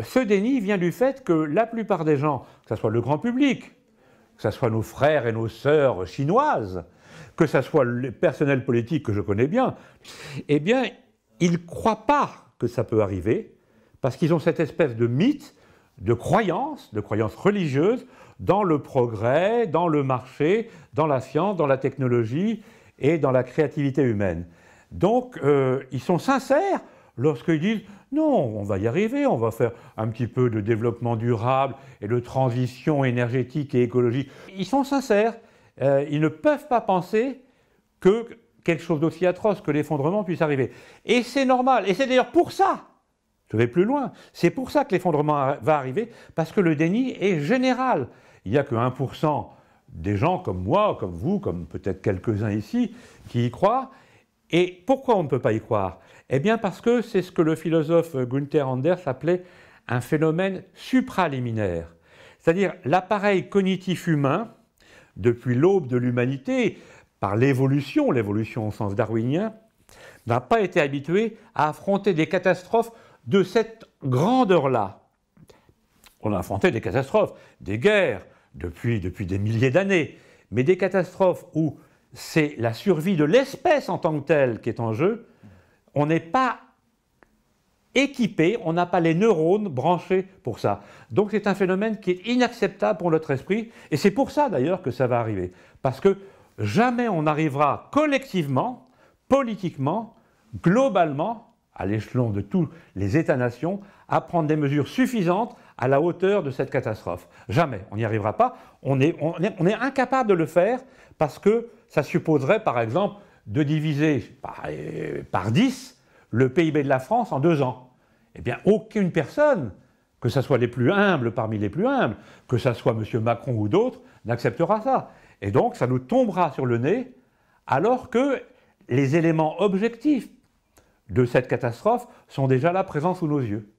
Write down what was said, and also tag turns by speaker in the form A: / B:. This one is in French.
A: ce déni vient du fait que la plupart des gens, que ce soit le grand public, que ce soit nos frères et nos sœurs chinoises, que ce soit le personnel politique que je connais bien, eh bien, ils ne croient pas que ça peut arriver, parce qu'ils ont cette espèce de mythe, de croyance, de croyance religieuse, dans le progrès, dans le marché, dans la science, dans la technologie et dans la créativité humaine. Donc, euh, ils sont sincères lorsqu'ils disent non, on va y arriver, on va faire un petit peu de développement durable et de transition énergétique et écologique. Ils sont sincères, euh, ils ne peuvent pas penser que quelque chose d'aussi atroce que l'effondrement puisse arriver. Et c'est normal, et c'est d'ailleurs pour ça, je vais plus loin, c'est pour ça que l'effondrement va arriver, parce que le déni est général. Il n'y a que 1% des gens comme moi, comme vous, comme peut-être quelques-uns ici, qui y croient. Et pourquoi on ne peut pas y croire eh bien parce que c'est ce que le philosophe Gunther Anders appelait un phénomène supraliminaire, c'est-à-dire l'appareil cognitif humain, depuis l'aube de l'humanité, par l'évolution, l'évolution au sens darwinien, n'a pas été habitué à affronter des catastrophes de cette grandeur-là. On a affronté des catastrophes, des guerres, depuis, depuis des milliers d'années, mais des catastrophes où c'est la survie de l'espèce en tant que telle qui est en jeu, on n'est pas équipé, on n'a pas les neurones branchés pour ça. Donc c'est un phénomène qui est inacceptable pour notre esprit, et c'est pour ça d'ailleurs que ça va arriver. Parce que jamais on n'arrivera collectivement, politiquement, globalement, à l'échelon de tous les États-nations, à prendre des mesures suffisantes à la hauteur de cette catastrophe. Jamais, on n'y arrivera pas. On est, on est incapable de le faire parce que ça supposerait, par exemple, de diviser par, euh, dix 10 le PIB de la France en deux ans. Eh bien, aucune personne, que ce soit les plus humbles parmi les plus humbles, que ce soit M. Macron ou d'autres, n'acceptera ça. Et donc, ça nous tombera sur le nez, alors que les éléments objectifs de cette catastrophe sont déjà là présents sous nos yeux.